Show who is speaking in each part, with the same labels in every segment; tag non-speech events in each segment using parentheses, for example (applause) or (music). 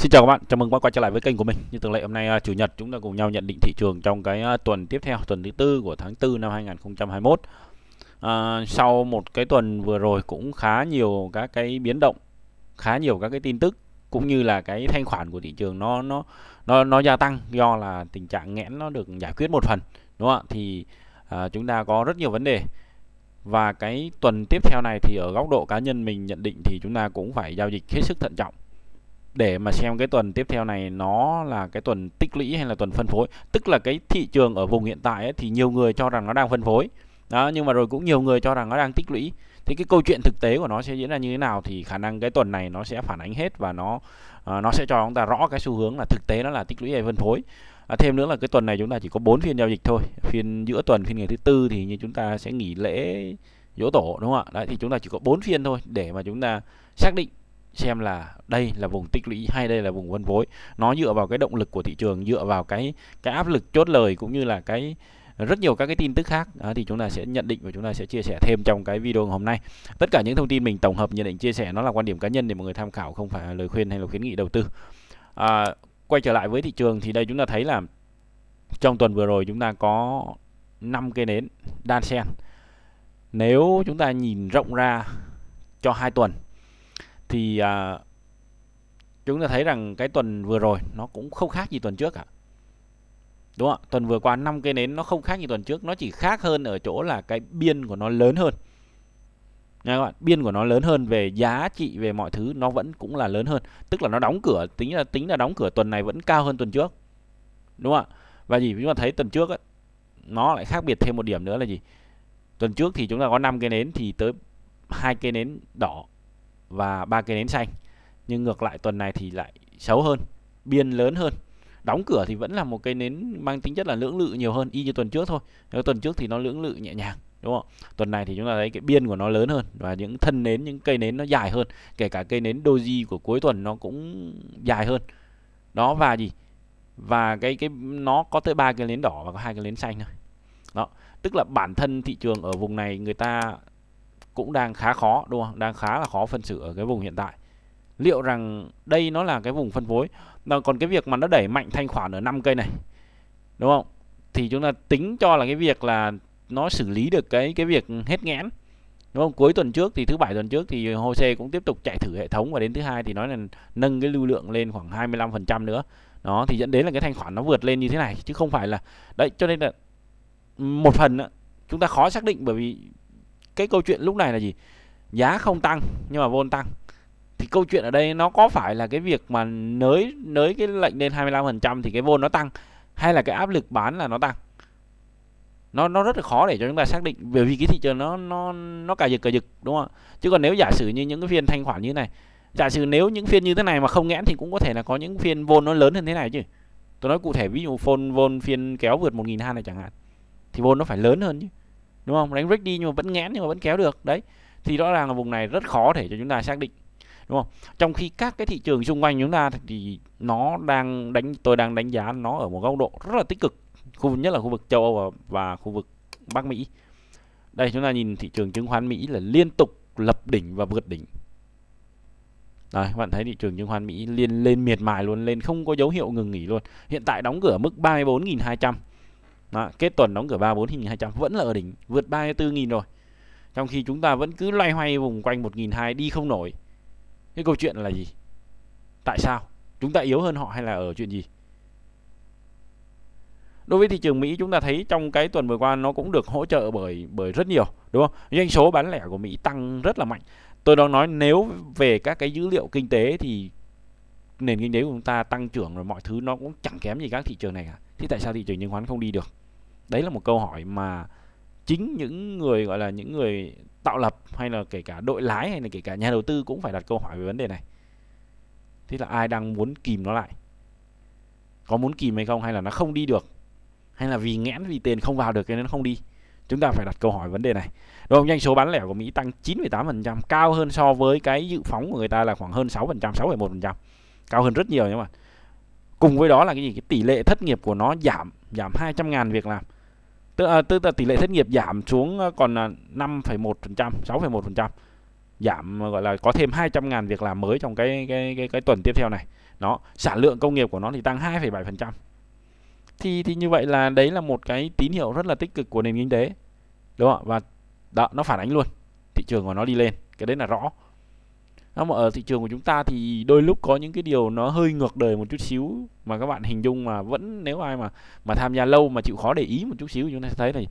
Speaker 1: Xin chào các bạn, chào mừng các quay trở lại với kênh của mình. Như thường lệ hôm nay à, chủ nhật chúng ta cùng nhau nhận định thị trường trong cái à, tuần tiếp theo, tuần thứ tư của tháng 4 năm 2021. À, sau một cái tuần vừa rồi cũng khá nhiều các cái biến động, khá nhiều các cái tin tức cũng như là cái thanh khoản của thị trường nó nó nó nó gia tăng do là tình trạng nghẽn nó được giải quyết một phần, đúng không ạ? Thì à, chúng ta có rất nhiều vấn đề và cái tuần tiếp theo này thì ở góc độ cá nhân mình nhận định thì chúng ta cũng phải giao dịch hết sức thận trọng để mà xem cái tuần tiếp theo này nó là cái tuần tích lũy hay là tuần phân phối tức là cái thị trường ở vùng hiện tại ấy, thì nhiều người cho rằng nó đang phân phối đó nhưng mà rồi cũng nhiều người cho rằng nó đang tích lũy thì cái câu chuyện thực tế của nó sẽ diễn ra như thế nào thì khả năng cái tuần này nó sẽ phản ánh hết và nó uh, nó sẽ cho chúng ta rõ cái xu hướng là thực tế nó là tích lũy hay phân phối à, thêm nữa là cái tuần này chúng ta chỉ có 4 phiên giao dịch thôi phiên giữa tuần phiên ngày thứ tư thì như chúng ta sẽ nghỉ lễ dỗ tổ đúng không ạ đấy thì chúng ta chỉ có 4 phiên thôi để mà chúng ta xác định xem là đây là vùng tích lũy hay đây là vùng phân phối nó dựa vào cái động lực của thị trường dựa vào cái cái áp lực chốt lời cũng như là cái rất nhiều các cái tin tức khác à, thì chúng ta sẽ nhận định và chúng ta sẽ chia sẻ thêm trong cái video hôm nay tất cả những thông tin mình tổng hợp nhận định chia sẻ nó là quan điểm cá nhân để mọi người tham khảo không phải là lời khuyên hay là khuyến nghị đầu tư à, quay trở lại với thị trường thì đây chúng ta thấy là trong tuần vừa rồi chúng ta có 5 cây nến đan sen nếu chúng ta nhìn rộng ra cho hai tuần thì à, chúng ta thấy rằng cái tuần vừa rồi nó cũng không khác gì tuần trước cả đúng không tuần vừa qua năm cây nến nó không khác gì tuần trước nó chỉ khác hơn ở chỗ là cái biên của nó lớn hơn nha các bạn biên của nó lớn hơn về giá trị về mọi thứ nó vẫn cũng là lớn hơn tức là nó đóng cửa tính là tính là đóng cửa tuần này vẫn cao hơn tuần trước đúng không ạ và gì chúng ta thấy tuần trước ấy, nó lại khác biệt thêm một điểm nữa là gì tuần trước thì chúng ta có năm cây nến thì tới hai cây nến đỏ và ba cây nến xanh nhưng ngược lại tuần này thì lại xấu hơn biên lớn hơn đóng cửa thì vẫn là một cây nến mang tính chất là lưỡng lự nhiều hơn y như tuần trước thôi nếu tuần trước thì nó lưỡng lự nhẹ nhàng đúng không tuần này thì chúng ta thấy cái biên của nó lớn hơn và những thân nến những cây nến nó dài hơn kể cả cây nến doji của cuối tuần nó cũng dài hơn đó và gì và cái cái nó có tới ba cái nến đỏ và có hai cái nến xanh thôi đó tức là bản thân thị trường ở vùng này người ta cũng đang khá khó đúng không? Đang khá là khó phân xử ở cái vùng hiện tại. Liệu rằng đây nó là cái vùng phân phối. còn cái việc mà nó đẩy mạnh thanh khoản ở 5 cây này. Đúng không? Thì chúng ta tính cho là cái việc là nó xử lý được cái cái việc hết nghẽn. Đúng không? Cuối tuần trước thì thứ bảy tuần trước thì Jose cũng tiếp tục chạy thử hệ thống và đến thứ hai thì nói là nâng cái lưu lượng lên khoảng 25% nữa. Đó thì dẫn đến là cái thanh khoản nó vượt lên như thế này chứ không phải là đấy cho nên là một phần chúng ta khó xác định bởi vì cái câu chuyện lúc này là gì giá không tăng nhưng mà vôn tăng thì câu chuyện ở đây nó có phải là cái việc mà nới nới cái lệnh lên 25% thì cái vôn nó tăng hay là cái áp lực bán là nó tăng nó nó rất là khó để cho chúng ta xác định bởi vì cái thị trường nó nó nó cà giật cà giật đúng không chứ còn nếu giả sử như những cái phiên thanh khoản như này giả sử nếu những phiên như thế này mà không nghẽn thì cũng có thể là có những phiên vôn nó lớn hơn thế này chứ tôi nói cụ thể ví dụ phone vôn phiên kéo vượt 1.200 này chẳng hạn thì vôn nó phải lớn hơn chứ đúng không đánh break đi nhưng mà vẫn ngẽn nhưng mà vẫn kéo được đấy thì rõ ràng là vùng này rất khó để cho chúng ta xác định đúng không trong khi các cái thị trường xung quanh chúng ta thì nó đang đánh tôi đang đánh giá nó ở một góc độ rất là tích cực khu vực nhất là khu vực châu Âu và, và khu vực Bắc Mỹ đây chúng ta nhìn thị trường chứng khoán Mỹ là liên tục lập đỉnh và vượt đỉnh Đấy, bạn thấy thị trường chứng khoán Mỹ liên lên miệt mài luôn, lên không có dấu hiệu ngừng nghỉ luôn. Hiện tại đóng cửa mức 34.200. Đó, kết tuần đóng cửa 34.200 vẫn là ở đỉnh vượt 34.000 rồi trong khi chúng ta vẫn cứ loay hoay vùng quanh 1.200 đi không nổi cái câu chuyện là gì tại sao chúng ta yếu hơn họ hay là ở chuyện gì đối với thị trường Mỹ chúng ta thấy trong cái tuần vừa qua nó cũng được hỗ trợ bởi bởi rất nhiều đúng không doanh số bán lẻ của Mỹ tăng rất là mạnh tôi đang nói nếu về các cái dữ liệu kinh tế thì nền kinh tế của chúng ta tăng trưởng rồi mọi thứ nó cũng chẳng kém gì các thị trường này cả Thì tại sao thị trường chứng khoán không đi được đấy là một câu hỏi mà chính những người gọi là những người tạo lập hay là kể cả đội lái hay là kể cả nhà đầu tư cũng phải đặt câu hỏi về vấn đề này thế là ai đang muốn kìm nó lại có muốn kìm hay không hay là nó không đi được hay là vì nghẽn vì tiền không vào được cho nên nó không đi chúng ta phải đặt câu hỏi vấn đề này đúng không doanh số bán lẻ của Mỹ tăng 9,8% cao hơn so với cái dự phóng của người ta là khoảng hơn 6% 6,1% cao hơn rất nhiều nhưng mà cùng với đó là cái gì cái tỷ lệ thất nghiệp của nó giảm giảm 200.000 việc làm tức, à, tức là tỷ lệ thất nghiệp giảm xuống ờ, còn 5,1% ờ, 6,1% giảm ờ, gọi là có thêm 200.000 việc làm mới trong cái cái cái cái tuần tiếp theo này nó sản lượng công nghiệp của nó thì tăng 2,7% thì thì như vậy là đấy là một cái tín hiệu rất là tích cực của nền kinh tế đúng không và đó, nó phản ánh luôn thị trường của nó đi lên cái đấy là rõ đó mà ở thị trường của chúng ta thì đôi lúc có những cái điều nó hơi ngược đời một chút xíu mà các bạn hình dung mà vẫn nếu ai mà mà tham gia lâu mà chịu khó để ý một chút xíu chúng ta sẽ thấy này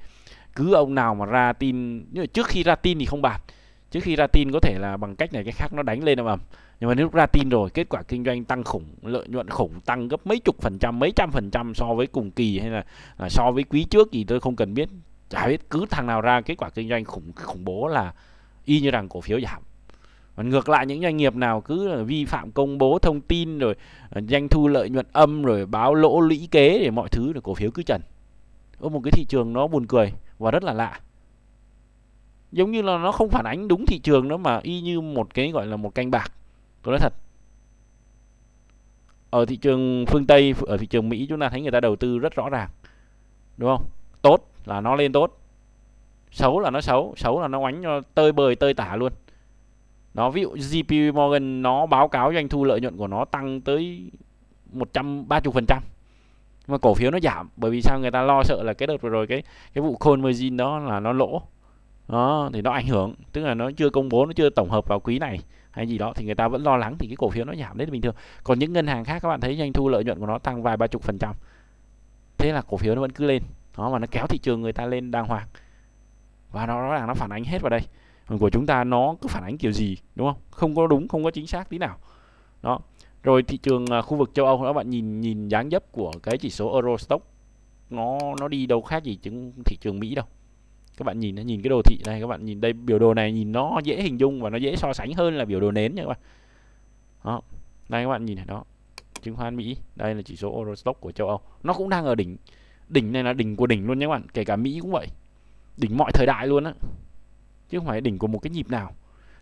Speaker 1: cứ ông nào mà ra tin nhưng trước khi ra tin thì không bàn trước khi ra tin có thể là bằng cách này cái khác nó đánh lên ầm ầm nhưng mà nếu ra tin rồi kết quả kinh doanh tăng khủng lợi nhuận khủng tăng gấp mấy chục phần trăm mấy trăm phần trăm so với cùng kỳ hay là, là so với quý trước thì tôi không cần biết chả biết cứ thằng nào ra kết quả kinh doanh khủng khủng bố là y như rằng cổ phiếu giảm còn ngược lại những doanh nghiệp nào cứ vi phạm công bố thông tin rồi ờ, doanh thu lợi nhuận âm rồi báo lỗ lũy kế để mọi thứ là cổ phiếu cứ trần ở một cái thị trường nó buồn cười và rất là lạ giống như là nó không phản ánh đúng thị trường đó mà y như một cái gọi là một canh bạc tôi nói thật ở thị trường phương Tây ở thị trường Mỹ chúng ta thấy người ta đầu tư rất rõ ràng đúng không tốt là nó lên tốt xấu là nó xấu xấu là nó oánh nó tơi bời tơi tả luôn đó ví dụ JP Morgan nó báo cáo doanh thu lợi nhuận của nó tăng tới 130% mà cổ phiếu nó giảm bởi vì sao người ta lo sợ là cái đợt vừa rồi cái cái vụ call margin đó là nó lỗ đó thì nó ảnh hưởng tức là nó chưa công bố nó chưa tổng hợp vào quý này hay gì đó thì người ta vẫn lo lắng thì cái cổ phiếu nó giảm đến bình thường còn những ngân hàng khác các bạn thấy doanh thu lợi nhuận của nó tăng vài ba chục phần trăm thế là cổ phiếu nó vẫn cứ lên đó mà nó kéo thị trường người ta lên đàng hoàng và nó rõ ràng nó phản ánh hết vào đây của chúng ta nó cứ phản ánh kiểu gì đúng không không có đúng không có chính xác tí nào đó rồi thị trường à, khu vực châu Âu các bạn nhìn nhìn dáng dấp của cái chỉ số Eurostock nó nó đi đâu khác gì chứng thị trường Mỹ đâu các bạn nhìn nhìn cái đồ thị này các bạn nhìn đây biểu đồ này nhìn nó dễ hình dung và nó dễ so sánh hơn là biểu đồ nến nha các bạn đó đây các bạn nhìn này đó chứng khoán Mỹ đây là chỉ số Eurostock của châu Âu nó cũng đang ở đỉnh đỉnh này là đỉnh của đỉnh luôn nhé các bạn kể cả Mỹ cũng vậy đỉnh mọi thời đại luôn á chứ không phải đỉnh của một cái nhịp nào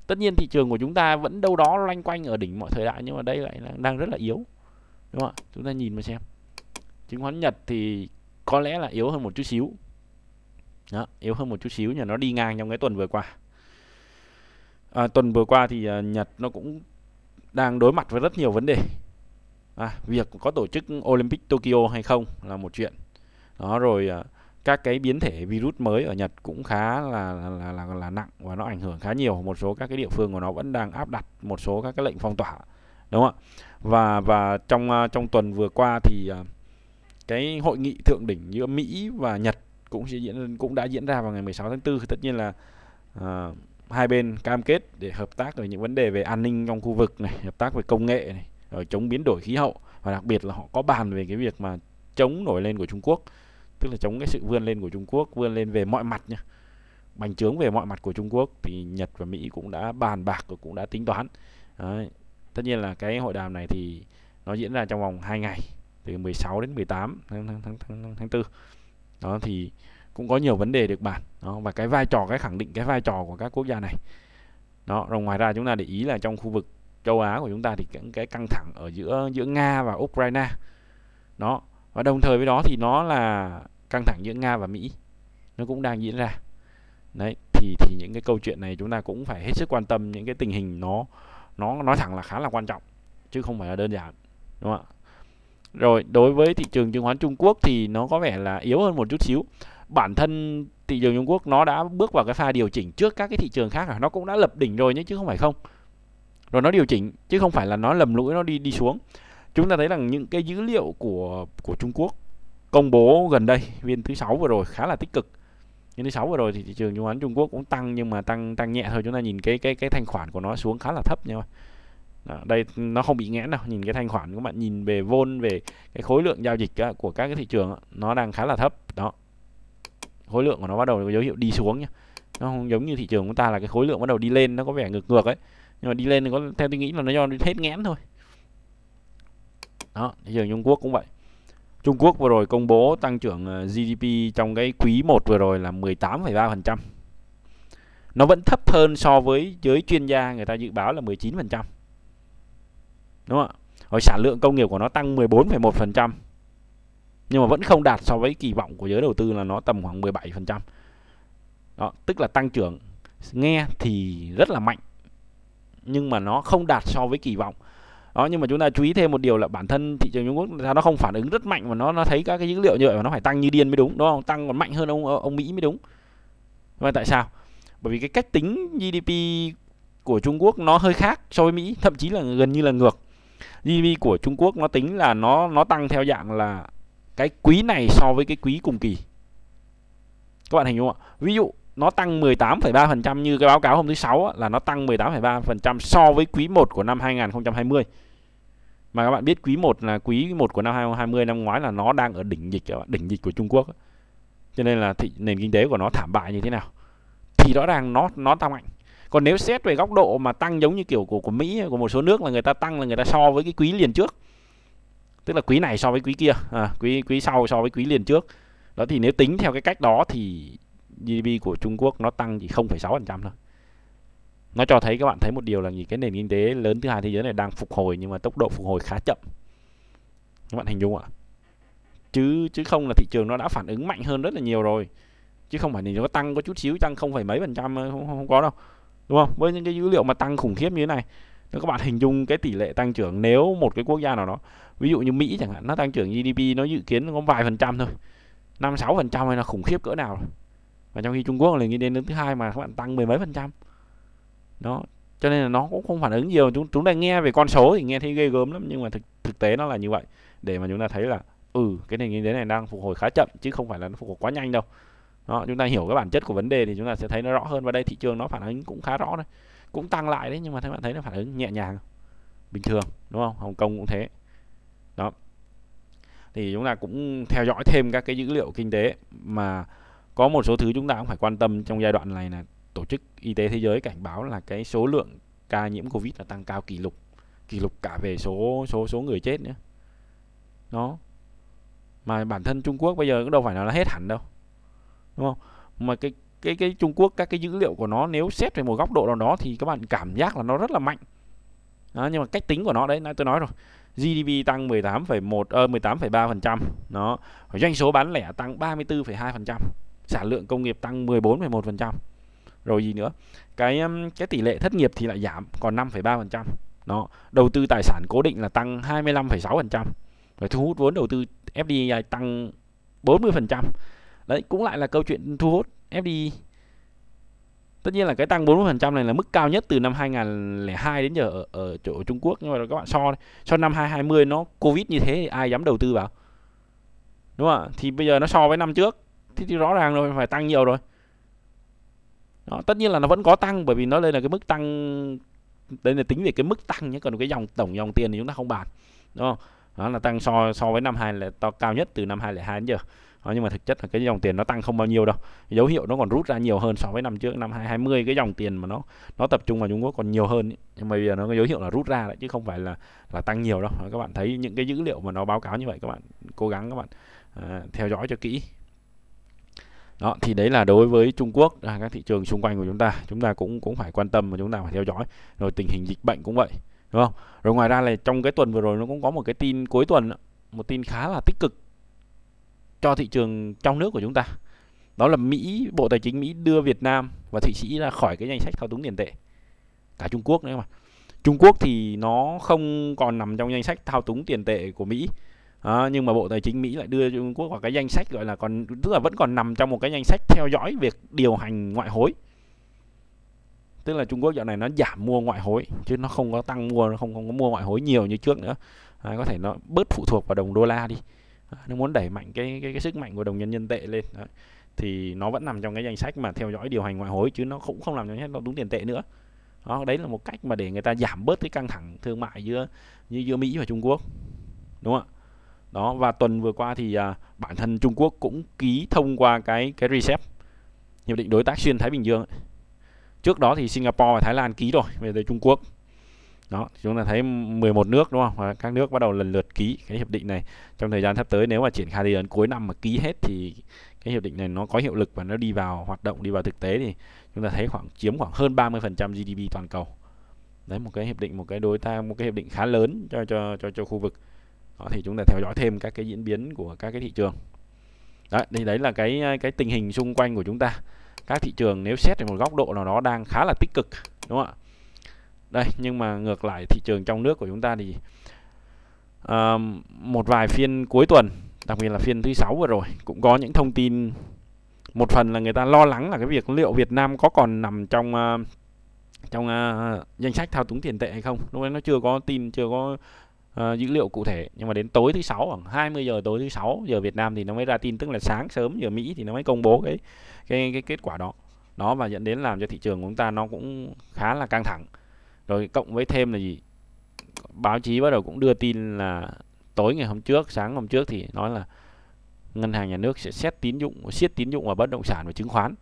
Speaker 1: tất nhiên thị trường của chúng ta vẫn đâu đó loanh quanh ở đỉnh mọi thời đại nhưng mà đây lại đang rất là yếu đúng không ạ chúng ta nhìn mà xem chứng khoán Nhật thì có lẽ là yếu hơn một chút xíu đó, yếu hơn một chút xíu nhờ nó đi ngang trong cái tuần vừa qua à, tuần vừa qua thì uh, Nhật nó cũng đang đối mặt với rất nhiều vấn đề à, việc có tổ chức Olympic Tokyo hay không là một chuyện đó rồi uh, các cái biến thể virus mới ở Nhật cũng khá là là, là là nặng và nó ảnh hưởng khá nhiều một số các cái địa phương của nó vẫn đang áp đặt một số các cái lệnh phong tỏa đúng không ạ và và trong à, trong tuần vừa qua thì à, cái hội nghị thượng đỉnh giữa Mỹ và Nhật cũng sẽ diễn cũng đã diễn ra vào ngày 16 tháng 4 tất nhiên là à, hai bên cam kết để hợp tác ở những vấn đề về an ninh trong khu vực này (laughs) hợp tác về công nghệ này ở chống biến đổi khí hậu và đặc biệt là họ có bàn về cái việc mà chống nổi lên của Trung Quốc tức là chống cái sự vươn lên của Trung Quốc vươn lên về mọi mặt nhá, bành trướng về mọi mặt của Trung Quốc thì Nhật và Mỹ cũng đã bàn bạc và cũng đã tính toán Đấy. tất nhiên là cái hội đàm này thì nó diễn ra trong vòng 2 ngày từ 16 đến 18 tháng tháng tháng tháng, tháng 4 đó thì cũng có nhiều vấn đề được bàn đó và cái vai trò cái khẳng định cái vai trò của các quốc gia này đó rồi ngoài ra chúng ta để ý là trong khu vực châu Á của chúng ta thì những cái căng thẳng ở giữa giữa Nga và Ukraine đó và đồng thời với đó thì nó là căng thẳng giữa Nga và Mỹ nó cũng đang diễn ra đấy thì thì những cái câu chuyện này chúng ta cũng phải hết sức quan tâm những cái tình hình nó nó nói thẳng là khá là quan trọng chứ không phải là đơn giản đúng không ạ rồi đối với thị trường chứng khoán Trung Quốc thì nó có vẻ là yếu hơn một chút xíu bản thân thị trường Trung Quốc nó đã bước vào cái pha điều chỉnh trước các cái thị trường khác rồi nó cũng đã lập đỉnh rồi nhé chứ không phải không rồi nó điều chỉnh chứ không phải là nó lầm lũi nó đi đi xuống chúng ta thấy rằng những cái dữ liệu của của Trung Quốc công bố gần đây viên thứ sáu vừa rồi khá là tích cực nhưng thứ sáu vừa rồi thì thị trường chứng khoán Trung Quốc cũng tăng nhưng mà tăng tăng nhẹ thôi chúng ta nhìn cái cái cái thanh khoản của nó xuống khá là thấp nha đó, đây nó không bị nghẽn đâu nhìn cái thanh khoản các bạn nhìn về vôn về cái khối lượng giao dịch của các cái thị trường nó đang khá là thấp đó khối lượng của nó bắt đầu có dấu hiệu đi xuống nhá nó không giống như thị trường chúng ta là cái khối lượng bắt đầu đi lên nó có vẻ ngược ngược ấy nhưng mà đi lên thì có theo tôi nghĩ là nó do hết nghẽn thôi đó thị trường Trung Quốc cũng vậy Trung Quốc vừa rồi công bố tăng trưởng ờ, GDP trong cái quý 1 vừa rồi là 18,3%. Nó vẫn thấp hơn so với giới chuyên gia người ta dự báo là 19%. Đúng không ạ? Rồi sản lượng công nghiệp của nó tăng 14,1%. Nhưng mà vẫn không đạt so với kỳ vọng của giới đầu tư là nó tầm khoảng 17%. Đó, tức là tăng trưởng nghe thì rất là mạnh nhưng mà nó không đạt so với kỳ vọng đó nhưng mà chúng ta chú ý thêm một điều là bản thân thị trường Trung Quốc sao nó không phản ứng rất mạnh mà nó nó thấy các cái dữ liệu như vậy mà nó phải tăng như điên mới đúng đúng không tăng còn mạnh hơn ông ông Mỹ mới đúng và tại sao bởi vì cái cách tính GDP của Trung Quốc nó hơi khác so với Mỹ thậm chí là gần như là ngược GDP của Trung Quốc nó tính là nó nó tăng theo dạng là cái quý này so với cái quý cùng kỳ các bạn hình dung không ạ ví dụ nó tăng 18,3% như cái báo cáo hôm thứ sáu là nó tăng 18,3% so với quý 1 của năm 2020 mà các bạn biết quý 1 là quý 1 của năm 2020 năm ngoái là nó đang ở đỉnh dịch các bạn, đỉnh dịch của Trung Quốc. Cho nên là thị, nền kinh tế của nó thảm bại như thế nào thì rõ ràng nó nó tăng mạnh. Còn nếu xét về góc độ mà tăng giống như kiểu của của Mỹ của một số nước là người ta tăng là người ta so với cái quý liền trước. Tức là quý này so với quý kia, à, quý quý sau so với quý liền trước. Đó thì nếu tính theo cái cách đó thì GDP của Trung Quốc nó tăng chỉ 0,6% thôi nó cho thấy các bạn thấy một điều là gì cái nền kinh tế lớn thứ hai thế giới này đang phục hồi nhưng mà tốc độ phục hồi khá chậm các bạn hình dung ạ chứ chứ không là thị trường nó đã phản ứng mạnh hơn rất là nhiều rồi chứ không phải thì nó tăng có chút xíu tăng không phải mấy phần trăm không, không có đâu đúng không với những cái dữ liệu mà tăng khủng khiếp như thế này nếu các bạn hình dung cái tỷ lệ tăng trưởng nếu một cái quốc gia nào đó ví dụ như Mỹ chẳng hạn nó tăng trưởng GDP nó dự kiến có vài phần trăm thôi năm sáu phần trăm hay là khủng khiếp cỡ nào và trong khi Trung Quốc là nền kinh tế lớn thứ hai mà các bạn tăng mười mấy phần trăm đó cho nên là nó cũng không phản ứng nhiều chúng chúng ta nghe về con số thì nghe thấy ghê gớm lắm nhưng mà thực thực tế nó là như vậy để mà chúng ta thấy là ừ cái nền kinh tế này đang phục hồi khá chậm chứ không phải là nó phục hồi quá nhanh đâu đó, chúng ta hiểu cái bản chất của vấn đề thì chúng ta sẽ thấy nó rõ hơn và đây thị trường nó phản ứng cũng khá rõ đấy cũng tăng lại đấy nhưng mà các bạn thấy nó phản ứng nhẹ nhàng bình thường đúng không Hồng Kông cũng thế đó thì chúng ta cũng theo dõi thêm các cái dữ liệu kinh tế mà có một số thứ chúng ta cũng phải quan tâm trong giai đoạn này là tổ chức y tế thế giới cảnh báo là cái số lượng ca nhiễm covid là tăng cao kỷ lục kỷ lục cả về số số số người chết nữa nó mà bản thân Trung Quốc bây giờ cũng đâu phải là hết hẳn đâu đúng không mà cái cái cái Trung Quốc các cái dữ liệu của nó nếu xét về một góc độ nào đó thì các bạn cảm giác là nó rất là mạnh đó, nhưng mà cách tính của nó đấy nãy tôi nói rồi GDP tăng 18,1 ờ, 18,3% nó doanh số bán lẻ tăng 34,2% sản lượng công nghiệp tăng 14,1% rồi gì nữa cái cái tỷ lệ thất nghiệp thì lại giảm còn 5,3% nó đầu tư tài sản cố định là tăng 25,6% rồi thu hút vốn đầu tư FDI tăng 40% đấy cũng lại là câu chuyện thu hút FDI tất nhiên là cái tăng 40% này là mức cao nhất từ năm 2002 đến giờ ở, ở chỗ Trung Quốc nhưng mà các bạn so so năm 2020 nó Covid như thế thì ai dám đầu tư vào đúng không ạ thì bây giờ nó so với năm trước thì, thì rõ ràng rồi phải tăng nhiều rồi đó, tất nhiên là nó vẫn có tăng bởi vì nó đây là cái mức tăng đây là tính về cái mức tăng nhé còn cái dòng tổng dòng tiền thì chúng ta không bàn đúng đó là tăng so so với năm hai là to cao nhất từ năm 2002 đến giờ đó, nhưng mà thực chất là cái dòng tiền nó tăng không bao nhiêu đâu dấu hiệu nó còn rút ra nhiều hơn so với năm trước năm 2020 cái dòng tiền mà nó nó tập trung vào Trung Quốc còn nhiều hơn ý. nhưng mà bây giờ nó có dấu hiệu là rút ra đấy chứ không phải là là tăng nhiều đâu đó, các bạn thấy những cái dữ liệu mà nó báo cáo như vậy các bạn cố gắng các bạn à, theo dõi cho kỹ đó thì đấy là đối với Trung Quốc là các thị trường xung quanh của chúng ta chúng ta cũng cũng phải quan tâm và chúng ta phải theo dõi rồi tình hình dịch bệnh cũng vậy đúng không rồi ngoài ra là trong cái tuần vừa rồi nó cũng có một cái tin cuối tuần một tin khá là tích cực cho thị trường trong nước của chúng ta đó là Mỹ Bộ Tài chính Mỹ đưa Việt Nam và Thụy Sĩ ra khỏi cái danh sách thao túng tiền tệ cả Trung Quốc nữa mà Trung Quốc thì nó không còn nằm trong danh sách thao túng tiền tệ của Mỹ à, nhưng mà bộ tài chính mỹ lại đưa trung quốc vào cái danh sách gọi là còn tức là vẫn còn nằm trong một cái danh sách theo dõi việc điều hành ngoại hối tức là trung quốc dạo này nó giảm mua ngoại hối chứ nó không có tăng mua nó không không có mua ngoại hối nhiều như trước nữa à, có thể nó bớt phụ thuộc vào đồng đô la đi à, nó muốn đẩy mạnh cái cái, cái sức mạnh của đồng nhân nhân tệ lên Đấy. thì nó vẫn nằm trong cái danh sách mà theo dõi điều hành ngoại hối chứ nó cũng không làm cho nó đúng tiền tệ nữa đó đấy là một cách mà để người ta giảm bớt cái căng thẳng thương mại giữa như giữa mỹ và trung quốc đúng không ạ đó và tuần vừa qua thì à, bản thân Trung Quốc cũng ký thông qua cái cái RCEP hiệp định đối tác xuyên Thái Bình Dương ấy. trước đó thì Singapore và Thái Lan ký rồi về tới Trung Quốc đó chúng ta thấy 11 nước đúng không và các nước bắt đầu lần lượt ký cái hiệp định này trong thời gian sắp tới nếu mà triển khai đến cuối năm mà ký hết thì cái hiệp định này nó có hiệu lực và nó đi vào hoạt động đi vào thực tế thì chúng ta thấy khoảng chiếm khoảng hơn 30% GDP toàn cầu đấy một cái hiệp định một cái đối tác một cái hiệp định khá lớn cho cho cho cho khu vực đó, thì chúng ta theo dõi thêm các cái diễn biến của các cái thị trường đấy thì đấy là cái cái tình hình xung quanh của chúng ta các thị trường nếu xét về một góc độ nào đó đang khá là tích cực đúng không ạ đây nhưng mà ngược lại thị trường trong nước của chúng ta thì uh, một vài phiên cuối tuần đặc biệt là phiên thứ sáu vừa rồi cũng có những thông tin một phần là người ta lo lắng là cái việc liệu Việt Nam có còn nằm trong uh, trong uh, danh sách thao túng tiền tệ hay không lúc đấy nó chưa có tin chưa có uh, dữ liệu cụ thể nhưng mà đến tối thứ sáu khoảng 20 giờ tối thứ sáu giờ Việt Nam thì nó mới ra tin tức là sáng sớm giờ Mỹ thì nó mới công bố cái cái cái kết quả đó nó và dẫn đến làm cho thị trường của chúng ta nó cũng khá là căng thẳng rồi cộng với thêm là gì báo chí bắt đầu cũng đưa tin là tối ngày hôm trước sáng hôm trước thì nói là ngân hàng nhà nước sẽ xét tín dụng siết tín dụng vào bất động sản và chứng khoán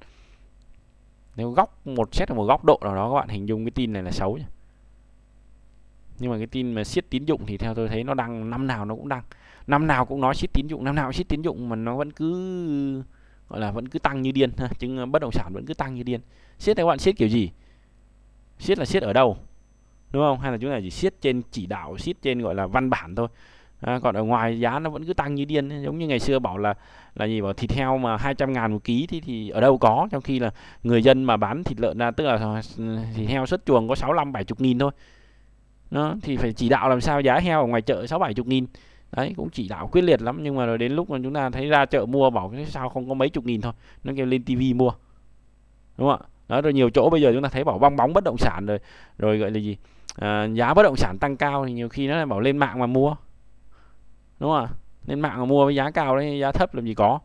Speaker 1: nếu góc một xét ở một góc độ nào đó các bạn hình dung cái tin này là xấu nhỉ? nhưng mà cái tin mà siết tín dụng thì theo tôi thấy nó đăng năm nào nó cũng đăng năm nào cũng nói siết tín dụng năm nào siết tín dụng mà nó vẫn cứ gọi là vẫn cứ tăng như điên ha (laughs) chứng ờ, bất động sản vẫn cứ tăng như điên siết các bạn siết kiểu gì siết là siết ở đâu đúng không hay là chúng ta chỉ siết trên chỉ đạo siết trên gọi là văn bản thôi à, còn ở ngoài giá nó vẫn cứ tăng như điên giống như ngày xưa bảo là là gì bảo thịt heo mà 200 ngàn một ký thì thì ở đâu có trong khi là người dân mà bán thịt lợn ra tức là ừ, thịt heo xuất chuồng có 65 70 nghìn thôi nó thì phải chỉ đạo làm sao giá heo ở ngoài chợ sáu bảy chục nghìn đấy cũng chỉ đạo quyết liệt lắm nhưng mà rồi đến lúc mà chúng ta thấy ra chợ mua bảo cái sao không có mấy chục nghìn thôi nó kêu lên tivi mua đúng không ạ đó rồi nhiều chỗ bây giờ chúng ta thấy bảo bong bóng bất động sản rồi rồi gọi là gì à, giá bất động sản tăng cao thì nhiều khi nó lại bảo lên mạng mà mua đúng không ạ lên mạng mà mua với giá cao đấy giá thấp làm gì có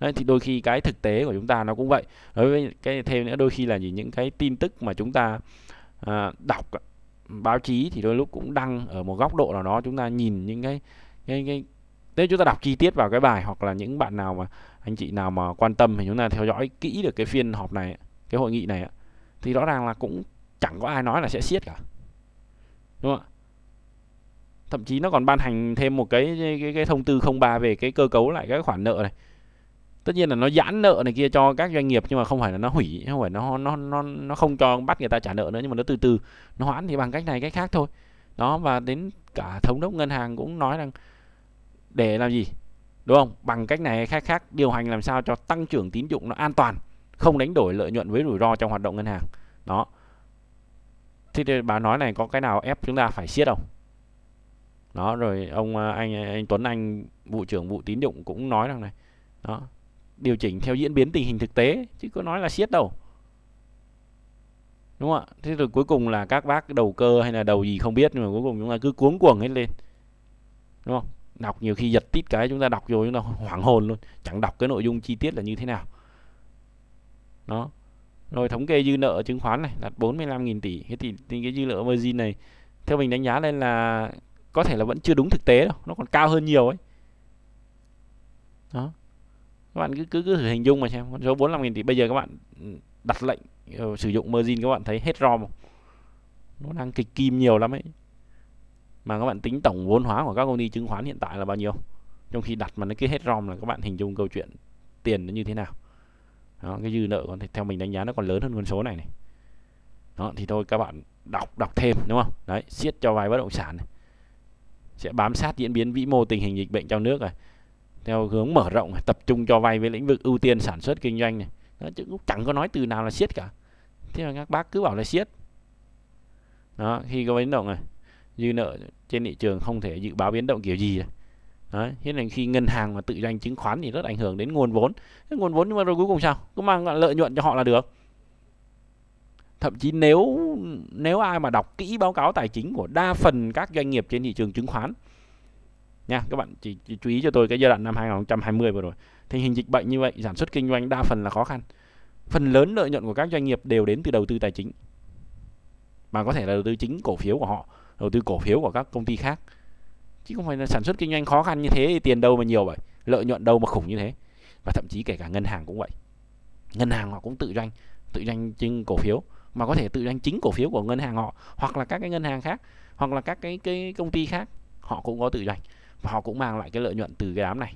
Speaker 1: đấy, thì đôi khi cái thực tế của chúng ta nó cũng vậy đối với cái thêm nữa đôi khi là gì những cái tin tức mà chúng ta à, đọc báo chí thì đôi lúc cũng đăng ở một góc độ nào đó chúng ta nhìn những cái cái cái nếu chúng ta đọc chi tiết vào cái bài hoặc là những bạn nào mà anh chị nào mà quan tâm thì chúng ta theo dõi kỹ được cái phiên họp này cái hội nghị này thì rõ ràng là cũng chẳng có ai nói là sẽ siết cả đúng không ạ thậm chí nó còn ban hành thêm một cái cái, cái thông tư 03 về cái cơ cấu lại các khoản nợ này tất nhiên là nó giãn nợ này kia cho các doanh nghiệp nhưng mà không phải là nó hủy không phải nó nó nó nó không cho bắt người ta trả nợ nữa nhưng mà nó từ từ nó hoãn thì bằng cách này cách khác thôi đó và đến cả thống đốc ngân hàng cũng nói rằng để làm gì đúng không bằng cách này cách khác điều hành làm sao cho tăng trưởng tín dụng nó an toàn không đánh đổi lợi nhuận với rủi ro trong hoạt động ngân hàng đó thì bà nói này có cái nào ép chúng ta phải siết không đó rồi ông à, anh anh Tuấn Anh vụ trưởng vụ tín dụng cũng nói rằng này đó điều chỉnh theo diễn biến tình hình thực tế chứ có nói là siết đâu đúng không ạ thế rồi cuối cùng là các bác đầu cơ hay là đầu gì không biết nhưng mà cuối cùng chúng ta cứ cuống cuồng hết lên đúng không đọc nhiều khi giật tít cái chúng ta đọc rồi chúng ta hoảng hồn luôn chẳng đọc cái nội dung chi tiết là như thế nào đó rồi thống kê dư nợ chứng khoán này là 45.000 tỷ thế thì, thì cái dư nợ margin này theo mình đánh giá lên là có thể là vẫn chưa đúng thực tế đâu nó còn cao hơn nhiều ấy đó các bạn cứ cứ, cứ thử hình dung mà xem con số 45.000 thì bây giờ các bạn ừ, đặt lệnh ờ, sử dụng margin các bạn thấy hết rom nó đang kịch kim nhiều lắm ấy mà các bạn tính tổng vốn hóa của các công ty chứng khoán hiện tại là bao nhiêu trong khi đặt mà nó cứ hết rom là các bạn hình dung câu chuyện tiền nó như thế nào đó, cái dư nợ còn theo mình đánh giá nó còn lớn hơn con số này này đó thì thôi các bạn đọc đọc thêm đúng không đấy siết cho vài bất động sản này sẽ bám sát diễn biến vĩ mô tình hình dịch bệnh trong nước rồi theo hướng mở rộng tập trung cho vay với lĩnh vực ưu tiên sản xuất kinh doanh này đó, chứ cũng chẳng có nói từ nào là siết cả thế mà các bác cứ bảo là siết đó khi có biến động này dư nợ trên thị trường không thể dự báo biến động kiểu gì à. đó, Đấy, thế nên khi ngân hàng mà tự doanh chứng khoán thì rất ảnh hưởng đến nguồn vốn thế nguồn vốn nhưng mà rồi cuối cùng sao cứ mang lợi nhuận cho họ là được thậm chí nếu nếu ai mà đọc kỹ báo cáo tài chính của đa phần các doanh nghiệp trên thị trường chứng khoán nha các bạn chỉ, chỉ chú ý cho tôi cái giai đoạn năm 2020 vừa rồi tình hình dịch bệnh như vậy sản xuất kinh doanh đa phần là khó khăn phần lớn lợi nhuận của các doanh nghiệp đều đến từ đầu tư tài chính mà có thể là đầu tư chính cổ phiếu của họ đầu tư cổ phiếu của các công ty khác chứ không phải là sản xuất kinh doanh khó khăn như thế thì tiền đâu mà nhiều vậy lợi nhuận đâu mà khủng như thế và thậm chí kể cả ngân hàng cũng vậy ngân hàng họ cũng tự doanh tự doanh trên cổ phiếu mà có thể tự doanh chính cổ phiếu của ngân hàng họ hoặc là các cái ngân hàng khác hoặc là các cái cái công ty khác họ cũng có tự doanh và họ cũng mang lại cái lợi nhuận từ cái đám này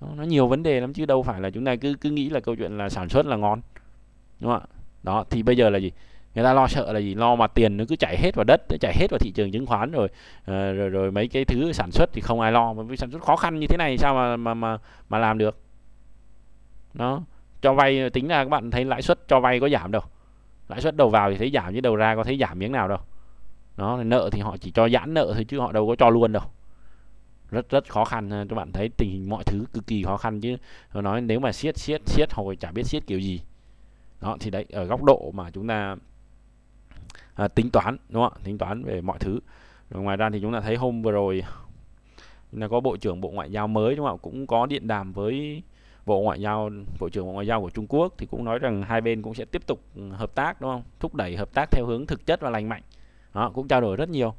Speaker 1: nó, nó nhiều vấn đề lắm chứ đâu phải là chúng ta cứ cứ nghĩ là câu chuyện là sản xuất là ngon đúng không ạ đó thì bây giờ là gì người ta lo sợ là gì lo mà tiền nó cứ chảy hết vào đất nó chảy hết vào thị trường chứng khoán rồi à, rồi rồi mấy cái thứ sản xuất thì không ai lo mà sản xuất khó khăn như thế này sao mà mà mà mà làm được nó cho vay tính là các bạn thấy lãi suất cho vay có giảm đâu lãi suất đầu vào thì thấy giảm chứ đầu ra có thấy giảm miếng nào đâu nó nợ thì họ chỉ cho giãn nợ thôi chứ họ đâu có cho luôn đâu rất rất khó khăn ờ, các bạn thấy tình hình mọi thứ cực kỳ khó khăn chứ tôi nói nếu mà siết siết siết hồi chả biết siết kiểu gì đó thì đấy ở góc độ mà chúng ta à, tính toán đúng không tính toán về mọi thứ rồi ngoài ra thì chúng ta thấy hôm vừa rồi là có bộ trưởng bộ ngoại giao mới đúng không ạ cũng có điện đàm với bộ ngoại giao bộ trưởng bộ ngoại giao của Trung Quốc thì cũng nói rằng hai bên cũng sẽ tiếp tục ừ, hợp tác đúng không thúc đẩy hợp tác theo hướng thực chất và lành mạnh đó cũng trao đổi rất nhiều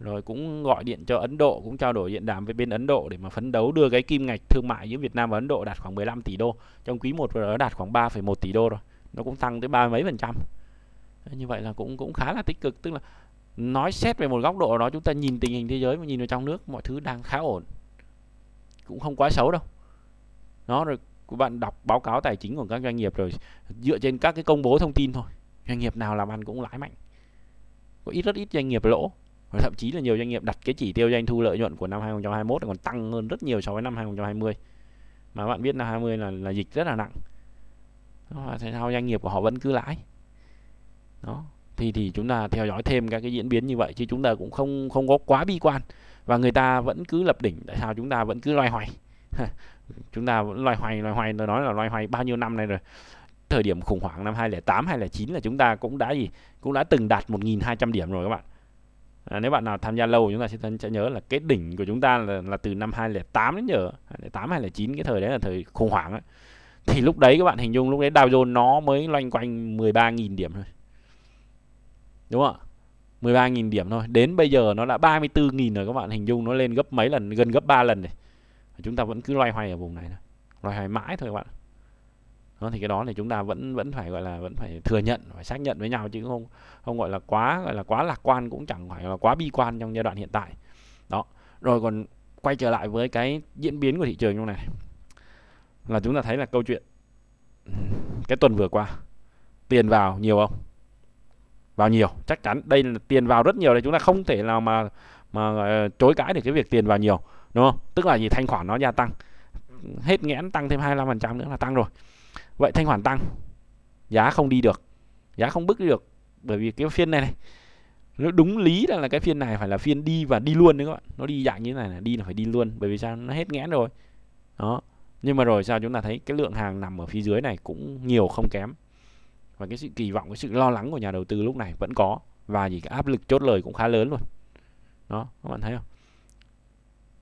Speaker 1: rồi cũng gọi điện cho Ấn Độ cũng trao đổi điện đàm với bên Ấn Độ để mà phấn đấu đưa cái kim ngạch thương mại giữa Việt Nam và Ấn Độ đạt khoảng 15 tỷ đô trong quý 1 vừa rồi đạt khoảng 3,1 tỷ đô rồi nó cũng tăng tới ba mấy phần trăm như vậy là cũng cũng khá là tích cực tức là nói xét về một góc độ đó chúng ta nhìn tình hình thế giới và nhìn vào trong nước mọi thứ đang khá ổn cũng không quá xấu đâu nó rồi các bạn đọc báo cáo tài chính của các doanh nghiệp rồi dựa trên các cái công bố thông tin thôi doanh nghiệp nào làm ăn cũng lãi mạnh có ít rất ít doanh nghiệp lỗ và thậm chí là nhiều doanh nghiệp đặt cái chỉ tiêu doanh thu lợi nhuận của năm 2021 còn tăng hơn rất nhiều so với năm 2020 mà bạn biết năm 20 là là dịch rất là nặng và thế sao doanh nghiệp của họ vẫn cứ lãi đó thì thì chúng ta theo dõi thêm các cái diễn biến như vậy chứ chúng ta cũng không không có quá bi quan và người ta vẫn cứ lập đỉnh tại sao chúng ta vẫn cứ loay hoay (laughs) chúng ta vẫn loay hoay loay hoay tôi nói là loay hoay bao nhiêu năm nay rồi thời điểm khủng hoảng năm 2008 2009 là chúng ta cũng đã gì cũng đã từng đạt 1.200 điểm rồi các bạn À, nếu bạn nào tham gia lâu chúng ta sẽ, sẽ nhớ là cái đỉnh của chúng ta là, là từ năm 2008 đến giờ 2008 2009 cái thời đấy là thời khủng hoảng ấy. Thì lúc đấy các bạn hình dung lúc đấy Dow Jones nó mới loanh quanh 13.000 điểm thôi. Đúng không ạ? 13.000 điểm thôi. Đến bây giờ nó đã 34.000 rồi các bạn hình dung nó lên gấp mấy lần, gần gấp 3 lần này. Chúng ta vẫn cứ loay hoay ở vùng này Loay hoay mãi thôi các bạn đó, thì cái đó thì chúng ta vẫn vẫn phải gọi là vẫn phải thừa nhận phải xác nhận với nhau chứ không không gọi là quá gọi là quá lạc quan cũng chẳng phải là quá bi quan trong giai đoạn hiện tại đó rồi còn quay trở lại với cái diễn biến của thị trường trong này là chúng ta thấy là câu chuyện cái tuần vừa qua tiền vào nhiều không vào nhiều chắc chắn đây là tiền vào rất nhiều đây chúng ta không thể nào mà mà chối cãi được cái việc tiền vào nhiều đúng không tức là gì thanh khoản nó gia tăng hết nghẽn tăng thêm 25% nữa là tăng rồi vậy thanh khoản tăng giá không đi được giá không bước được bởi vì cái phiên này này nó đúng lý là, là cái phiên này phải là phiên đi và đi luôn đấy các bạn nó đi dạng như thế này là đi là phải đi luôn bởi vì sao nó hết nghẽn rồi đó nhưng mà rồi sao chúng ta thấy cái lượng hàng nằm ở phía dưới này cũng nhiều không kém và cái sự kỳ vọng cái sự lo lắng của nhà đầu tư lúc này vẫn có và gì cái áp lực chốt lời cũng khá lớn luôn đó các bạn thấy không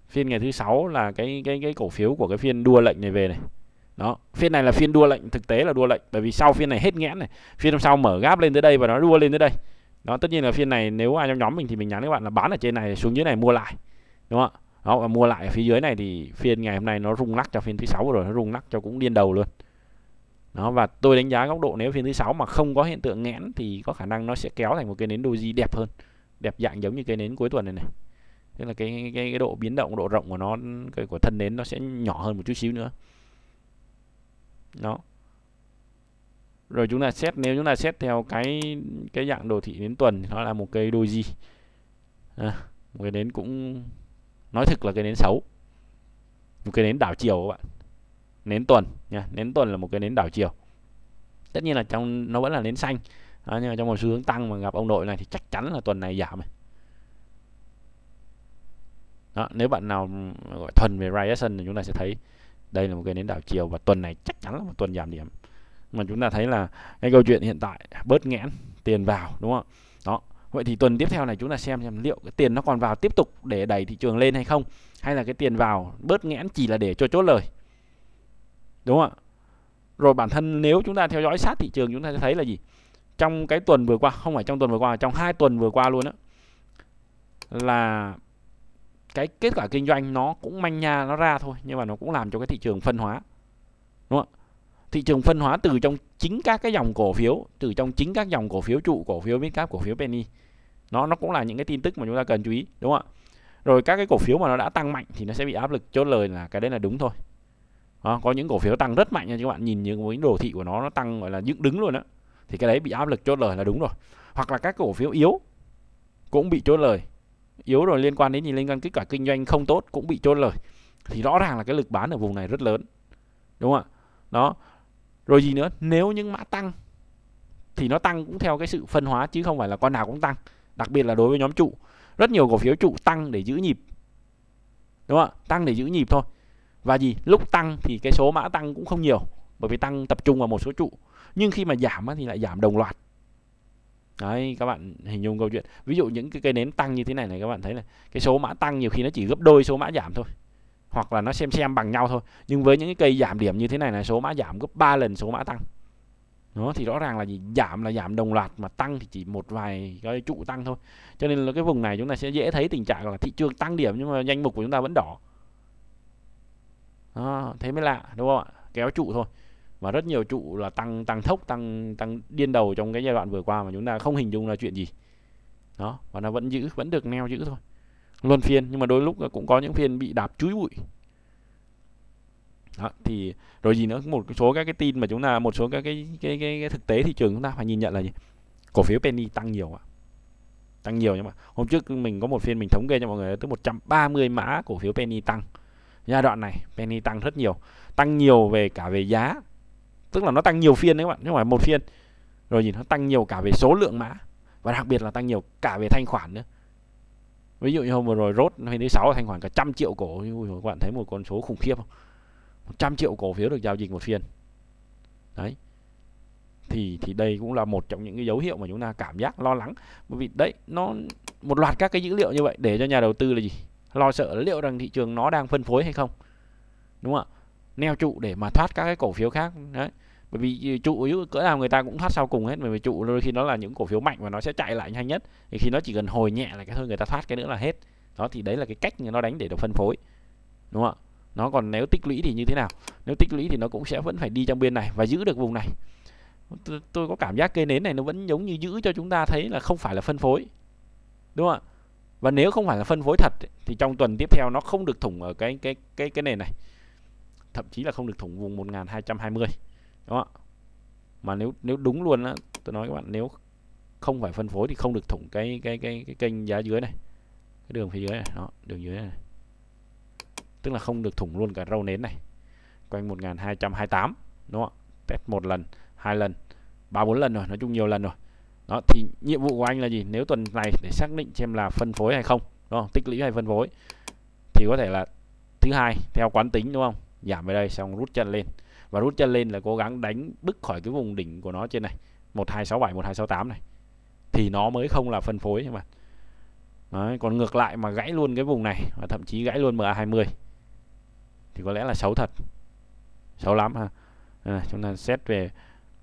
Speaker 1: phiên ngày thứ sáu là cái cái cái cổ phiếu của cái phiên đua lệnh này về này đó phiên này là phiên đua lệnh thực tế là đua lệnh bởi vì sau phiên này hết nghẽn này phiên hôm sau mở gáp lên tới đây và nó đua lên tới đây đó tất nhiên là phiên này nếu ai trong nhóm mình thì mình nhắn các bạn là bán ở trên này xuống dưới này mua lại đúng không ạ đó và mua lại ở phía dưới này thì phiên ngày hôm nay nó rung lắc cho phiên thứ sáu rồi nó rung lắc cho cũng điên đầu luôn đó và tôi đánh giá góc độ nếu phiên thứ sáu mà không có hiện tượng nghẽn thì có khả năng nó sẽ kéo thành một cái nến doji đẹp hơn đẹp dạng giống như cái nến cuối tuần này này tức là cái, cái cái độ biến động độ rộng của nó cái của thân nến nó sẽ nhỏ hơn một chút xíu nữa đó rồi chúng ta xét nếu chúng ta xét theo cái cái dạng đồ thị đến tuần nó là một cây đôi gì à, một cái đến cũng nói thực là cái nến xấu một cái nến đảo chiều các bạn nến tuần nha nến tuần là một cái nến đảo chiều tất nhiên là trong nó vẫn là nến xanh à, nhưng mà trong một xu hướng tăng mà gặp ông nội này thì chắc chắn là tuần này giảm này. Đó, nếu bạn nào gọi thuần về reaction thì chúng ta sẽ thấy đây là một cái nến đảo chiều và tuần này chắc chắn là một tuần giảm điểm mà chúng ta thấy là cái câu chuyện hiện tại bớt nghẽn tiền vào đúng không đó vậy thì tuần tiếp theo này chúng ta xem xem liệu cái tiền nó còn vào tiếp tục để đẩy thị trường lên hay không hay là cái tiền vào bớt nghẽn chỉ là để cho chốt lời đúng không ạ rồi bản thân nếu chúng ta theo dõi sát thị trường chúng ta sẽ thấy là gì trong cái tuần vừa qua không phải trong tuần vừa qua trong hai tuần vừa qua luôn á là cái kết quả kinh doanh nó cũng manh nha nó ra thôi nhưng mà nó cũng làm cho cái thị trường phân hóa đúng không thị trường phân hóa từ trong chính các cái dòng cổ phiếu từ trong chính các dòng cổ phiếu trụ cổ phiếu midcap cổ phiếu penny nó nó cũng là những cái tin tức mà chúng ta cần chú ý đúng không ạ rồi các cái cổ phiếu mà nó đã tăng mạnh thì nó sẽ bị áp lực chốt lời là cái đấy là đúng thôi đó, có những cổ phiếu tăng rất mạnh nha các bạn nhìn những cái đồ thị của nó nó tăng gọi là dựng đứng luôn á thì cái đấy bị áp lực chốt lời là đúng rồi hoặc là các cổ phiếu yếu cũng bị chốt lời yếu rồi liên quan đến gì liên quan kết quả kinh doanh không tốt cũng bị chốt lời thì rõ ràng là cái lực bán ở vùng này rất lớn đúng không ạ đó rồi gì nữa nếu những mã tăng thì nó tăng cũng theo cái sự phân hóa chứ không phải là con nào cũng tăng đặc biệt là đối với nhóm trụ rất nhiều cổ phiếu trụ tăng để giữ nhịp đúng không ạ tăng để giữ nhịp thôi và gì lúc tăng thì cái số mã tăng cũng không nhiều bởi vì tăng tập trung vào một số trụ nhưng khi mà giảm thì lại giảm đồng loạt đấy các bạn hình dung câu chuyện ví dụ những cái cây nến tăng như thế này này các bạn thấy là cái số mã tăng nhiều khi nó chỉ gấp đôi số mã giảm thôi hoặc là nó xem xem bằng nhau thôi nhưng với những cái cây giảm điểm như thế này là số mã giảm gấp 3 lần số mã tăng nó thì rõ ràng là gì giảm là giảm đồng loạt mà tăng thì chỉ một vài cái trụ tăng thôi cho nên là cái vùng này chúng ta sẽ dễ thấy tình trạng là thị trường tăng điểm nhưng mà danh mục của chúng ta vẫn đỏ đó, thế mới lạ đúng không ạ kéo trụ thôi mà rất nhiều trụ là tăng tăng thốc tăng tăng điên đầu trong cái giai đoạn vừa qua mà chúng ta không hình dung là chuyện gì đó và nó vẫn giữ vẫn được neo giữ thôi luôn phiên nhưng mà đôi lúc cũng có những phiên bị đạp chúi bụi đó, thì rồi gì nữa một số các cái tin mà chúng ta một số các cái cái, cái cái thực tế thị trường chúng ta phải nhìn nhận là gì cổ phiếu penny tăng nhiều ạ tăng nhiều nhưng mà hôm trước mình có một phiên mình thống kê cho mọi người tới 130 mã cổ phiếu penny tăng giai đoạn này penny tăng rất nhiều tăng nhiều về cả về giá tức là nó tăng nhiều phiên đấy các bạn chứ không phải một phiên rồi nhìn nó tăng nhiều cả về số lượng mã và đặc biệt là tăng nhiều cả về thanh khoản nữa ví dụ như hôm vừa rồi rốt phiên thứ sáu thanh khoản cả trăm triệu cổ Ui, các bạn thấy một con số khủng khiếp không 100 triệu cổ phiếu được giao dịch một phiên đấy thì thì đây cũng là một trong những cái dấu hiệu mà chúng ta cảm giác lo lắng bởi vì đấy nó một loạt các cái dữ liệu như vậy để cho nhà đầu tư là gì lo sợ liệu rằng thị trường nó đang phân phối hay không đúng không ạ neo trụ để mà thoát các cái cổ phiếu khác đấy bởi vì ừ, trụ yếu cỡ nào người ta cũng thoát sau cùng hết bởi vì trụ đôi khi nó là những cổ phiếu mạnh và nó sẽ chạy lại nhanh nhất thì khi nó chỉ cần hồi nhẹ là cái thôi người ta thoát cái nữa là hết đó thì đấy là cái cách nó đánh để được phân phối đúng không ạ nó còn nếu tích lũy thì như thế nào nếu tích lũy thì nó cũng sẽ vẫn phải đi trong biên này và giữ được vùng này tôi, tôi có cảm giác cây nến này nó vẫn giống như giữ cho chúng ta thấy là không phải là phân phối đúng không ạ và nếu không phải là phân phối thật thì trong tuần tiếp theo nó không được thủng ở cái cái cái cái nền này thậm chí là không được thủng vùng 1220 đó mà nếu nếu đúng luôn á tôi nói các bạn nếu không phải phân phối thì không được thủng cái cái cái cái kênh giá dưới này cái đường phía dưới này đó đường dưới này tức là không được thủng luôn cả râu nến này quanh 1228 đúng không ạ test một lần hai lần ba bốn lần rồi nói chung nhiều lần rồi đó thì nhiệm vụ của anh là gì nếu tuần này để xác định xem là phân phối hay không đúng không tích lũy hay phân phối thì có thể là thứ hai theo quán tính đúng không giảm về đây xong rút chân lên và rút chân lên là cố gắng đánh bứt khỏi cái vùng đỉnh của nó trên này 1267 1268 này thì nó mới không là phân phối nhưng mà Đấy, còn ngược lại mà gãy luôn cái vùng này và thậm chí gãy luôn MA20 thì có lẽ là xấu thật xấu lắm ha à, chúng ta xét về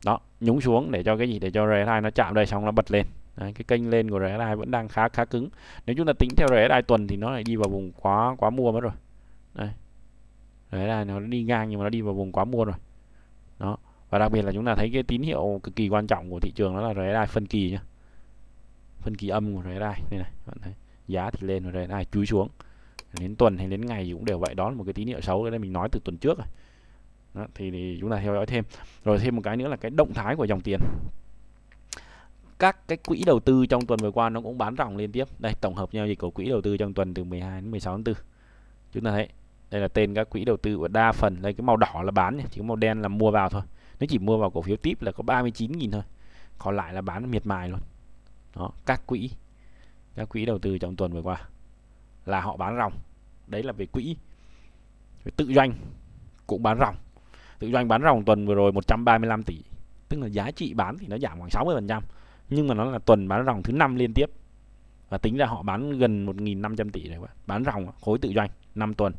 Speaker 1: đó nhúng xuống để cho cái gì để cho RSI nó chạm đây xong nó bật lên Đấy, cái kênh lên của RSI vẫn đang khá khá cứng nếu chúng ta tính theo RSI tuần thì nó lại đi vào vùng quá quá mua mất rồi Đấy, đấy là nó đi ngang nhưng mà nó đi vào vùng quá mua rồi đó và đặc biệt là chúng ta thấy cái tín hiệu cực kỳ quan trọng của thị trường đó là RSI phân kỳ nhá phân kỳ âm của RSI đây này bạn thấy giá thì lên rồi RSI chúi xuống đến tuần hay đến ngày cũng đều vậy đó là một cái tín hiệu xấu cái đây mình nói từ tuần trước rồi đó, thì, thì chúng ta theo dõi thêm rồi thêm một cái nữa là cái động thái của dòng tiền các cái quỹ đầu tư trong tuần vừa qua nó cũng bán ròng liên tiếp đây tổng hợp nhau dịch của quỹ đầu tư trong tuần từ 12 đến 16 tháng 4 chúng ta thấy đây là tên các quỹ đầu tư của đa phần đây cái màu đỏ là bán chỉ có màu đen là mua vào thôi nó chỉ mua vào cổ phiếu tip là có 39.000 thôi còn lại là bán miệt mài luôn đó các quỹ các quỹ đầu tư trong tuần vừa qua là họ bán ròng đấy là về quỹ về tự doanh cũng bán ròng tự doanh bán ròng tuần vừa rồi 135 tỷ tức là giá trị bán thì nó giảm khoảng 60 phần trăm nhưng mà nó là tuần bán ròng thứ năm liên tiếp và tính ra họ bán gần 1.500 tỷ này quá bán ròng khối tự doanh 5 tuần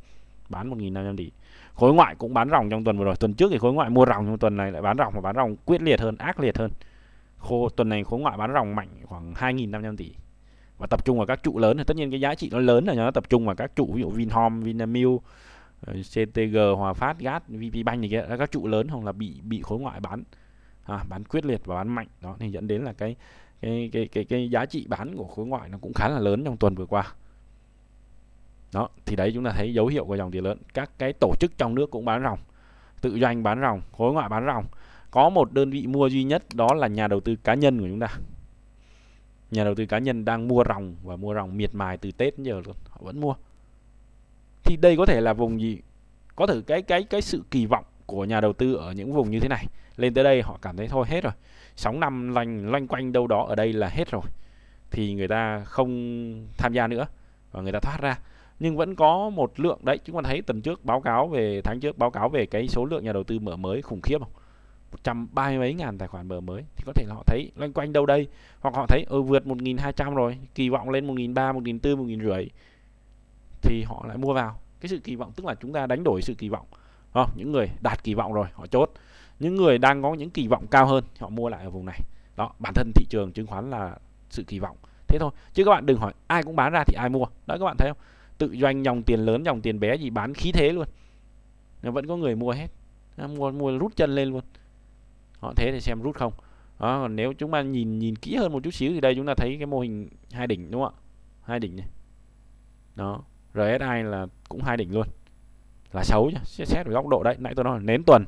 Speaker 1: bán 1.500 tỷ khối ngoại cũng bán ròng trong tuần vừa rồi tuần trước thì khối ngoại mua ròng trong tuần này lại bán ròng và bán ròng quyết liệt hơn ác liệt hơn khô tuần này khối ngoại bán ròng mạnh khoảng 2.500 tỷ và tập trung vào các trụ lớn thì tất nhiên cái giá trị nó lớn là nó tập trung vào các trụ ví dụ Vinhome, Vinamilk, ờ, CTG, Hòa Phát, Gas, VPBank này kia các trụ lớn hoặc là bị bị khối ngoại bán à, bán quyết liệt và bán mạnh đó thì dẫn đến là cái cái cái cái cái giá trị bán của khối ngoại nó cũng khá là lớn trong tuần vừa qua đó thì đấy chúng ta thấy dấu hiệu của dòng tiền lớn các cái tổ chức trong nước cũng bán ròng tự doanh bán ròng khối ngoại bán ròng có một đơn vị mua duy nhất đó là nhà đầu tư cá nhân của chúng ta nhà đầu tư cá nhân đang mua ròng và mua ròng miệt mài từ tết đến giờ luôn họ vẫn mua thì đây có thể là vùng gì có thể cái cái cái sự kỳ vọng của nhà đầu tư ở những vùng như thế này lên tới đây họ cảm thấy thôi hết rồi sóng năm lanh loanh quanh đâu đó ở đây là hết rồi thì người ta không tham gia nữa và người ta thoát ra nhưng vẫn có một lượng đấy chúng ta thấy tuần trước báo cáo về tháng trước báo cáo về cái số lượng nhà đầu tư mở mới khủng khiếp không 130 mấy ngàn tài khoản mở mới thì có thể là họ thấy loanh quanh đâu đây hoặc họ thấy ừ, vượt 1.200 rồi kỳ vọng lên 1.300 1.400 1.500 thì họ lại mua vào cái sự kỳ vọng tức là chúng ta đánh đổi sự kỳ vọng không những người đạt kỳ vọng rồi họ chốt những người đang có những kỳ vọng cao hơn họ mua lại ở vùng này đó bản thân thị trường chứng khoán là sự kỳ vọng thế thôi chứ các bạn đừng hỏi ai cũng bán ra thì ai mua đấy các bạn thấy không tự doanh dòng tiền lớn dòng tiền bé gì bán khí thế luôn vẫn có người mua hết mua mua rút chân lên luôn họ thế thì xem rút không đó, còn nếu chúng ta nhìn nhìn kỹ hơn một chút xíu thì đây chúng ta thấy cái mô hình hai đỉnh đúng không ạ hai đỉnh này đó RSI là cũng hai đỉnh luôn là xấu nhá xét về góc độ đấy nãy tôi nói nến tuần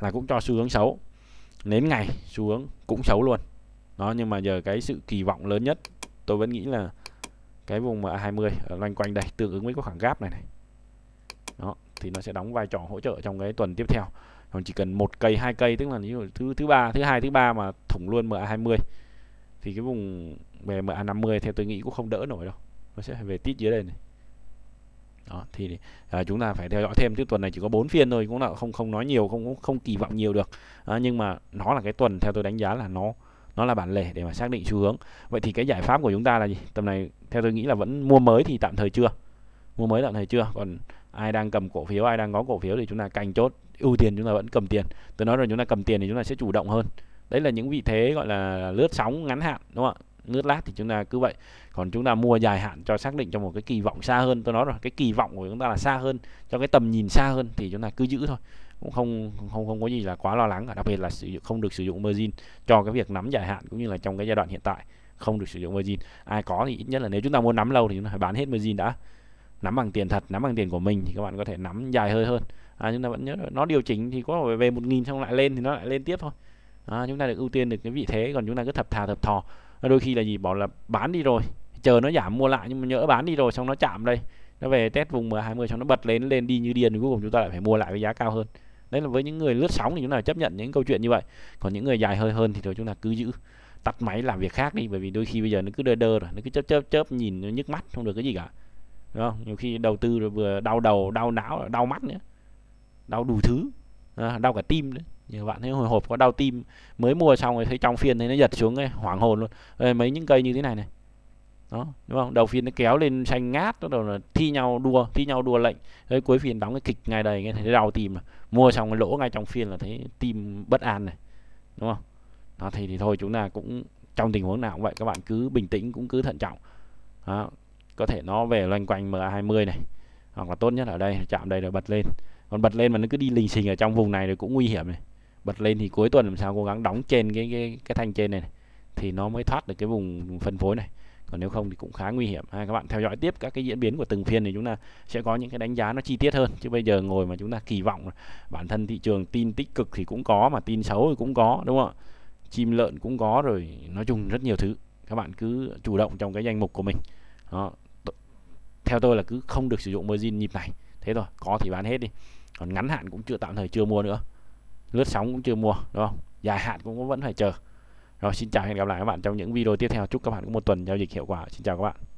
Speaker 1: là cũng cho xu hướng xấu nến ngày xu hướng cũng xấu luôn đó nhưng mà giờ cái sự kỳ vọng lớn nhất tôi vẫn nghĩ là cái vùng A20 ờ, loanh quanh đây tương ứng với cái khoảng gap này này đó thì nó sẽ đóng vai trò hỗ trợ trong cái tuần tiếp theo còn chỉ cần một cây hai cây tức là như thứ thứ ba thứ hai thứ ba mà thủng luôn MA20 thì cái vùng về MA50 theo tôi nghĩ cũng không đỡ nổi đâu nó sẽ về tít dưới đây này đó thì à, chúng ta phải theo dõi thêm tiếp tuần này chỉ có 4 phiên thôi cũng là không không nói nhiều không không kỳ vọng nhiều được à, nhưng mà nó là cái tuần theo tôi đánh giá là nó nó là bản lề để mà xác định xu hướng vậy thì cái giải pháp của chúng ta là gì tầm này theo tôi nghĩ là vẫn mua mới thì tạm thời chưa mua mới tạm thời chưa còn ai đang cầm cổ phiếu ai đang có cổ phiếu thì chúng ta canh chốt ưu tiên chúng ta vẫn cầm tiền tôi nói rồi chúng ta cầm tiền thì chúng ta sẽ chủ động hơn đấy là những vị thế gọi là lướt sóng ngắn hạn đúng không ạ lướt lát thì chúng ta cứ vậy còn chúng ta mua dài hạn cho xác định cho một cái kỳ vọng xa hơn tôi nói rồi cái kỳ vọng của chúng ta là xa hơn cho cái tầm nhìn xa hơn thì chúng ta cứ giữ thôi cũng không không không có gì là quá lo lắng cả đặc biệt là sử dụng không được sử dụng margin cho cái việc nắm dài hạn cũng như là trong cái giai đoạn hiện tại không được sử dụng margin ai có thì ít nhất là nếu chúng ta muốn nắm lâu thì chúng ta phải bán hết margin đã nắm bằng tiền thật nắm bằng tiền của mình thì các bạn có thể nắm dài hơi hơn à, chúng ta vẫn nhớ nó điều chỉnh thì có về một nghìn xong lại lên thì nó lại lên tiếp thôi à, chúng ta được ưu tiên được cái vị thế còn chúng ta cứ thập thà thập thò à, đôi khi là gì bảo là bán đi rồi chờ nó giảm mua lại nhưng mà nhỡ bán đi rồi xong nó chạm đây nó về test vùng M20 xong nó bật lên lên đi như điên cuối cùng chúng ta lại phải mua lại với giá cao hơn đấy là với những người lướt sóng thì chúng ta chấp nhận những câu chuyện như vậy còn những người dài hơi hơn thì thôi chúng ta cứ giữ tắt máy làm việc khác đi bởi vì đôi khi bây giờ nó cứ đơ đơ rồi nó cứ chớp chớp chớp nhìn nó nhức mắt không được cái gì cả đúng không nhiều khi đầu tư rồi vừa đau đầu đau não đau mắt nữa đau đủ thứ à, đau cả tim đấy nhiều bạn thấy hồi hộp có đau tim mới mua xong rồi thấy trong phiên thấy nó giật xuống ấy, hoảng hồn luôn mấy những cây như thế này này đó đúng không đầu phiên nó kéo lên xanh ngát bắt đầu là thi nhau đua thi nhau đua lệnh tới cuối phiên đóng cái kịch ngay đây nghe thấy đau tìm này. mua xong cái lỗ ngay trong phiên là thấy tim bất an này đúng không đó thì thì thôi chúng ta cũng trong tình huống nào cũng vậy các bạn cứ bình tĩnh cũng cứ thận trọng đó. có thể nó về loanh quanh MA20 này hoặc là tốt nhất ở đây chạm đây rồi bật lên còn bật lên mà nó cứ đi lình xình ở trong vùng này thì cũng nguy hiểm này bật lên thì cuối tuần làm sao cố gắng đóng trên cái cái cái thanh trên này, này thì nó mới thoát được cái vùng phân phối này còn nếu không thì cũng khá nguy hiểm ha các bạn theo dõi tiếp các cái diễn biến của từng phiên thì chúng ta sẽ có những cái đánh giá nó chi tiết hơn chứ bây giờ ngồi mà chúng ta kỳ vọng bản thân thị trường tin tích cực thì cũng có mà tin xấu thì cũng có đúng không ạ chim lợn cũng có rồi nói chung rất nhiều thứ các bạn cứ chủ động trong cái danh mục của mình đó. theo tôi là cứ không được sử dụng margin nhịp này thế thôi có thì bán hết đi còn ngắn hạn cũng chưa tạm thời chưa mua nữa lướt sóng cũng chưa mua đúng không dài hạn cũng vẫn phải chờ rồi, xin chào hẹn gặp lại các bạn trong những video tiếp theo. Chúc các bạn có một tuần giao dịch hiệu quả. Xin chào các bạn.